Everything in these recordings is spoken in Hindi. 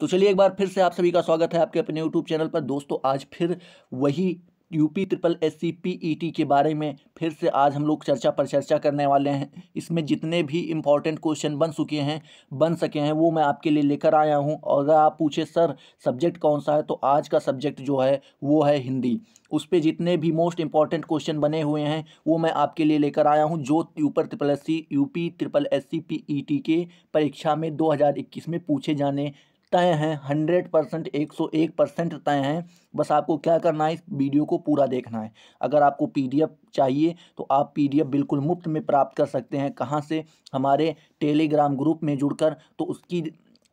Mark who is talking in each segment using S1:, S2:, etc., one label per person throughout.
S1: तो चलिए एक बार फिर से आप सभी का स्वागत है आपके अपने यूट्यूब चैनल पर दोस्तों आज फिर वही UP triple S C P E T के बारे में फिर से आज हम लोग चर्चा पर चर्चा करने वाले हैं इसमें जितने भी इम्पॉर्टेंट क्वेश्चन बन चुके हैं बन सके हैं वो मैं आपके लिए लेकर आया हूं और अगर आप पूछे सर सब्जेक्ट कौन सा है तो आज का सब्जेक्ट जो है वो है हिंदी उस पर जितने भी मोस्ट इम्पॉर्टेंट क्वेश्चन बने हुए हैं वो मैं आपके लिए लेकर आया हूँ जो ऊपर triple S C P triple S C P E T के परीक्षा में दो हज़ार इक्कीस में पूछे जाने तय हैं हंड्रेड परसेंट एक सौ एक परसेंट तय हैं बस आपको क्या करना है इस वीडियो को पूरा देखना है अगर आपको पीडीएफ चाहिए तो आप पीडीएफ बिल्कुल मुफ्त में प्राप्त कर सकते हैं कहाँ से हमारे टेलीग्राम ग्रुप में जुड़कर तो उसकी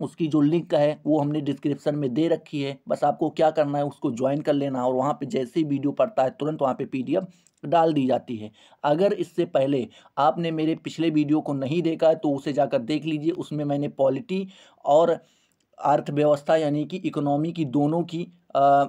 S1: उसकी जो लिंक है वो हमने डिस्क्रिप्शन में दे रखी है बस आपको क्या करना है उसको ज्वाइन कर लेना और वहाँ पे जैसे ही वीडियो पड़ता है तुरंत वहाँ पे पीडीएफ डाल दी जाती है अगर इससे पहले आपने मेरे पिछले वीडियो को नहीं देखा है तो उसे जाकर देख लीजिए उसमें मैंने पॉलिटी और अर्थव्यवस्था यानी कि इकोनॉमी की दोनों की आ,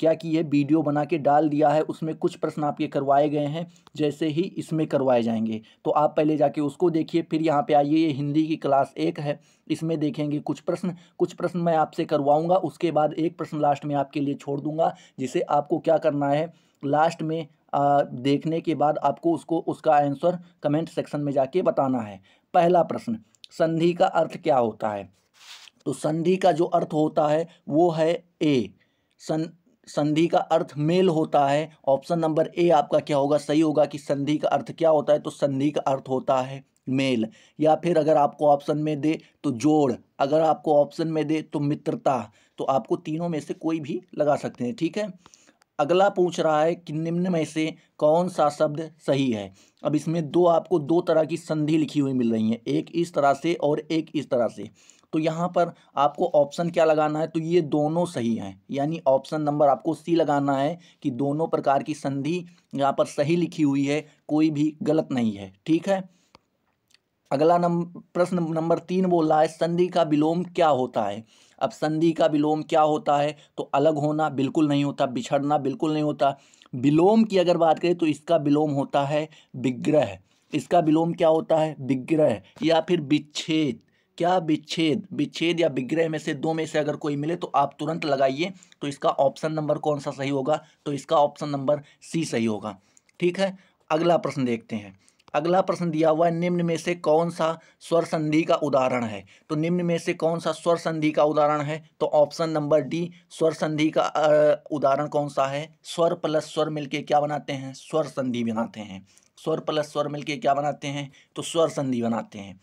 S1: क्या की है वीडियो बना के डाल दिया है उसमें कुछ प्रश्न आपके करवाए गए हैं जैसे ही इसमें करवाए जाएंगे तो आप पहले जाके उसको देखिए फिर यहाँ पे आइए ये हिंदी की क्लास एक है इसमें देखेंगे कुछ प्रश्न कुछ प्रश्न मैं आपसे करवाऊँगा उसके बाद एक प्रश्न लास्ट में आपके लिए छोड़ दूँगा जिसे आपको क्या करना है लास्ट में आ, देखने के बाद आपको उसको उसका आंसर कमेंट सेक्शन में जाके बताना है पहला प्रश्न संधि का अर्थ क्या होता है तो संधि का जो अर्थ होता है वो है ए सं संधि का अर्थ मेल होता है ऑप्शन नंबर ए आपका क्या होगा सही होगा कि संधि का अर्थ क्या होता है तो संधि का अर्थ होता है मेल या फिर अगर आपको ऑप्शन में दे तो जोड़ अगर आपको ऑप्शन में दे तो मित्रता तो आपको तीनों में से कोई भी लगा सकते हैं ठीक है अगला पूछ रहा है कि निम्न में से कौन सा शब्द सही है अब इसमें दो आपको दो तरह की संधि लिखी हुई मिल रही है एक इस तरह से और एक इस तरह से तो यहाँ पर आपको ऑप्शन क्या लगाना है तो ये दोनों सही हैं यानी ऑप्शन नंबर आपको सी लगाना है कि दोनों प्रकार की संधि यहाँ पर सही लिखी हुई है कोई भी गलत नहीं है ठीक है अगला नंबर प्रश्न नंबर तीन बोल रहा है संधि का विलोम क्या होता है अब संधि का विलोम क्या होता है तो अलग होना बिल्कुल नहीं होता बिछड़ना बिल्कुल नहीं होता विलोम की अगर बात करें तो इसका विलोम होता है विग्रह इसका विलोम क्या होता है विग्रह या फिर विच्छेद क्या विच्छेद विच्छेद या विग्रह में से दो में से अगर कोई मिले तो आप तुरंत लगाइए तो इसका ऑप्शन नंबर कौन सा सही होगा तो इसका ऑप्शन नंबर सी सही होगा ठीक है अगला प्रश्न देखते हैं अगला प्रश्न दिया हुआ है निम्न में से कौन सा स्वर संधि का उदाहरण है तो निम्न में से कौन सा स्वर संधि का उदाहरण है तो ऑप्शन नंबर डी स्वर संधि का उदाहरण कौन सा है स्वर प्लस स्वर मिलके क्या बनाते हैं स्वर संधि बनाते हैं स्वर प्लस स्वर मिलके क्या बनाते हैं तो स्वर संधि बनाते हैं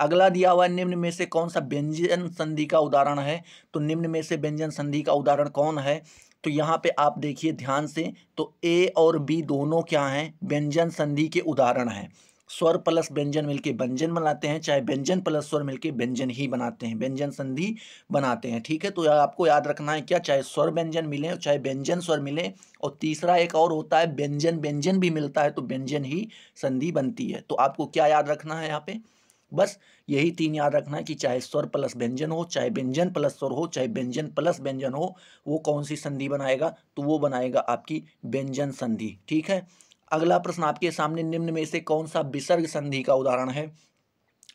S1: अगला दिया हुआ निम्न में से कौन सा व्यंजन संधि का उदाहरण है तो निम्न में से व्यंजन संधि का उदाहरण कौन है तो यहाँ पे आप देखिए ध्यान से तो ए और बी दोनों क्या हैं व्यंजन संधि के उदाहरण हैं स्वर प्लस व्यंजन मिलके व्यंजन बनाते हैं चाहे व्यंजन प्लस स्वर मिलके व्यंजन ही बनाते हैं व्यंजन संधि बनाते हैं ठीक है तो आपको याद रखना है क्या चाहे स्वर व्यंजन मिले चाहे व्यंजन स्वर मिले और तीसरा एक और होता है व्यंजन व्यंजन भी मिलता है तो व्यंजन ही संधि बनती है तो आपको क्या याद रखना है यहाँ पे बस यही तीन याद रखना कि चाहे स्वर प्लस व्यंजन हो चाहे व्यंजन प्लस स्वर हो चाहे व्यंजन प्लस व्यंजन हो वो कौन सी संधि बनाएगा तो वो बनाएगा आपकी व्यंजन संधि ठीक है अगला प्रश्न आपके सामने निम्न में से कौन सा विसर्ग संधि का उदाहरण है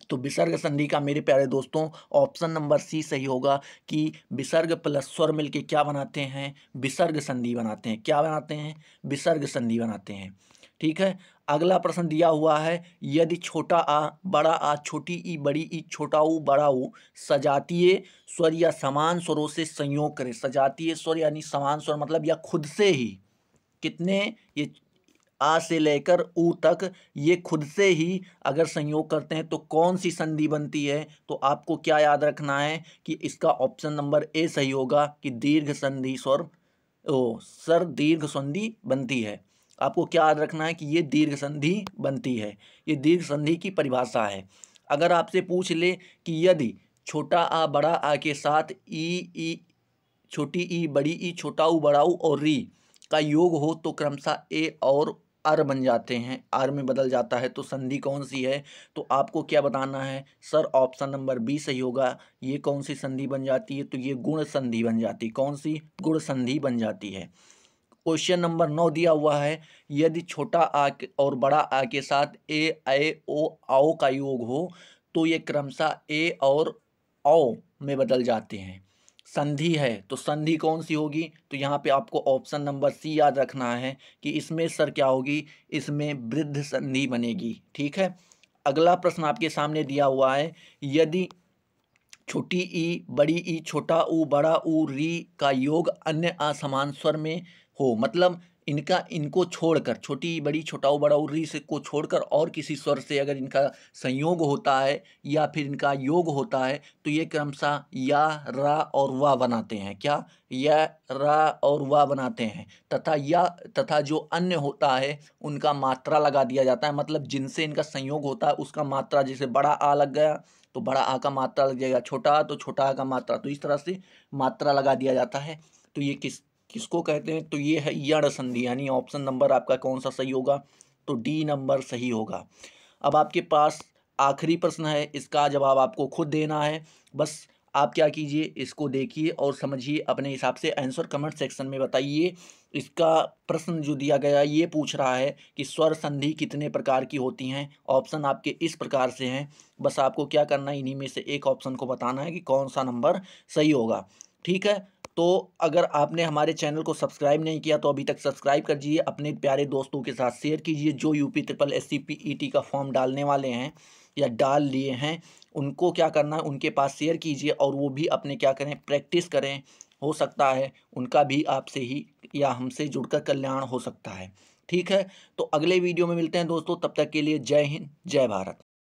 S1: तो विसर्ग संधि का मेरे प्यारे दोस्तों ऑप्शन नंबर सी सही होगा कि विसर्ग प्लस स्वर मिलके क्या बनाते हैं विसर्ग संधि बनाते हैं क्या बनाते हैं विसर्ग संधि बनाते हैं ठीक है अगला प्रश्न दिया हुआ है यदि छोटा आ बड़ा आ छोटी ई बड़ी ई छोटा ऊ बड़ा ऊ सजातीय स्वर या समान स्वरों से संयोग करें सजातीय स्वर यानी समान स्वर मतलब या खुद से ही कितने ये आ से लेकर ऊ तक ये खुद से ही अगर संयोग करते हैं तो कौन सी संधि बनती है तो आपको क्या याद रखना है कि इसका ऑप्शन नंबर ए सही होगा कि दीर्घ संधि स्वर ओ सर दीर्घ संधि बनती है आपको क्या याद रखना है कि ये दीर्घ संधि बनती है ये दीर्घ संधि की परिभाषा है अगर आपसे पूछ ले कि यदि छोटा आ बड़ा आ के साथ ई ई छोटी ई बड़ी ई छोटा ऊ बड़ा ऊ और री का योग हो तो क्रमशः ए और आर बन जाते हैं आर में बदल जाता है तो संधि कौन सी है तो आपको क्या बताना है सर ऑप्शन नंबर बी सही होगा ये कौन सी संधि बन जाती है तो ये गुण संधि बन जाती कौन सी गुण संधि बन जाती है क्वेश्चन नंबर नौ दिया हुआ है यदि छोटा आ के और बड़ा आ के साथ ए ए ओ आओ का योग हो तो ये क्रमशः ए और औ में बदल जाते हैं संधि है तो संधि कौन सी होगी तो यहाँ पे आपको ऑप्शन नंबर सी याद रखना है कि इसमें सर क्या होगी इसमें वृद्ध संधि बनेगी ठीक है अगला प्रश्न आपके सामने दिया हुआ है यदि छोटी ई बड़ी ई छोटा ऊ बड़ा ऊ री का योग अन्य असमान स्वर में हो मतलब इनका इनको छोड़कर छोटी बड़ी छोटाऊ बड़ाऊ री से को छोड़कर और किसी स्वर से अगर इनका संयोग होता है या फिर इनका योग होता है तो ये क्रमशः या रा और वा बनाते हैं क्या या रा और वा बनाते हैं तथा या तथा जो अन्य होता है उनका मात्रा लगा दिया जाता है मतलब जिनसे इनका संयोग होता है उसका मात्रा जैसे बड़ा आ लग गया तो बड़ा आ का मात्रा लग जाएगा छोटा तो छोटा आ का मात्रा तो इस तरह से मात्रा लगा दिया जाता है तो ये किस किसको कहते हैं तो ये है यण संधि यानी ऑप्शन नंबर आपका कौन सा सही होगा तो डी नंबर सही होगा अब आपके पास आखिरी प्रश्न है इसका जवाब आपको खुद देना है बस आप क्या कीजिए इसको देखिए और समझिए अपने हिसाब से आंसर कमेंट सेक्शन में बताइए इसका प्रश्न जो दिया गया ये पूछ रहा है कि स्वर संधि कितने प्रकार की होती हैं ऑप्शन आपके इस प्रकार से हैं बस आपको क्या करना है इन्हीं में से एक ऑप्शन को बताना है कि कौन सा नंबर सही होगा ठीक है तो अगर आपने हमारे चैनल को सब्सक्राइब नहीं किया तो अभी तक सब्सक्राइब कर दीजिए अपने प्यारे दोस्तों के साथ शेयर कीजिए जो यूपी ट्रिपल एस सी का फॉर्म डालने वाले हैं या डाल लिए हैं उनको क्या करना है उनके पास शेयर कीजिए और वो भी अपने क्या करें प्रैक्टिस करें हो सकता है उनका भी आपसे ही या हमसे जुड़कर कल्याण हो सकता है ठीक है तो अगले वीडियो में मिलते हैं दोस्तों तब तक के लिए जय हिंद जय भारत